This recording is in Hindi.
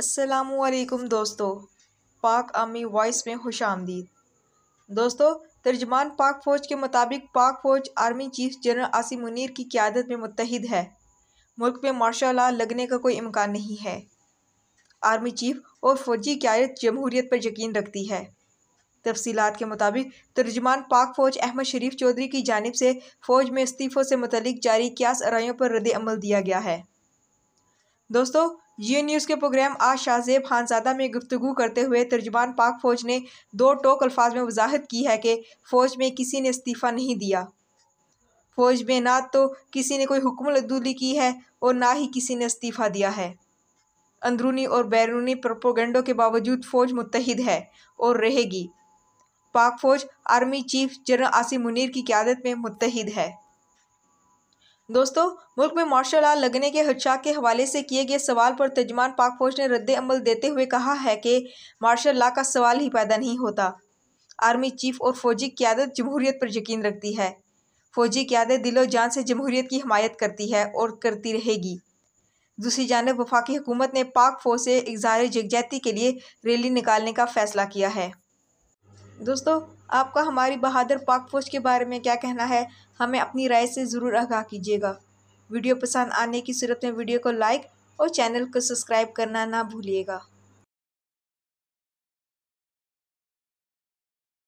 असलकुम दोस्तों पाक आर्मी वॉइस में खुश आमदीद दोस्तों तर्जमान पाक फ़ौज के मुताबिक पाक फ़ौज army chief general Asim Munir की क्यादत में मुतहद है मुल्क में मार्शा ला लगने का कोई इम्कान नहीं है आर्मी चीफ और फौजी क्यादत जमहूरीत पर यकीन रखती है तफसीत के मुताबिक तर्जमान पाक फ़ौज अहमद शरीफ चौधरी की जानब से फ़ौज में इस्तीफ़ों से मतलब जारी क्यास अरयों पर रद्द अमल दिया गया है दोस्तों ये न्यूज़ के प्रोग्राम आज शाहजेब खानजादा में गुफ्तु करते हुए तर्जुमान पाक फ़ौज ने दो टोक अल्फाज में वजाहत की है कि फ़ौज में किसी ने इस्तीफ़ा नहीं दिया फ़ौज में ना तो किसी ने कोई हुक्म की है और ना ही किसी ने इस्तीफ़ा दिया है अंदरूनी और बैरूनी प्रोपोगंडों के बावजूद फ़ौज मुतहद है और रहेगी पाक फ़ौज army chief general Asim Munir की क्यादत में मुतहद है दोस्तों मुल्क में मार्शल आर्ट लगने के हदशाक के हवाले से किए गए सवाल पर तर्जमान पाक फौज ने रद्द अमल देते हुए कहा है कि मार्शल लॉ का सवाल ही पैदा नहीं होता आर्मी चीफ और फौजी क्यादत जमहूरीत पर यकीन रखती है फौजी क्यादत दिलो जान से जमहूरीत की हमायत करती है और करती रहेगी दूसरी जानब वफाकी हुकूमत ने पाक फौज से इजहार जगजहती के लिए रैली निकालने का फ़ैसला किया है दोस्तों आपका हमारी बहादुर पाक फौज के बारे में क्या कहना है हमें अपनी राय से ज़रूर आगाह कीजिएगा वीडियो पसंद आने की सूरत में वीडियो को लाइक और चैनल को सब्सक्राइब करना ना भूलिएगा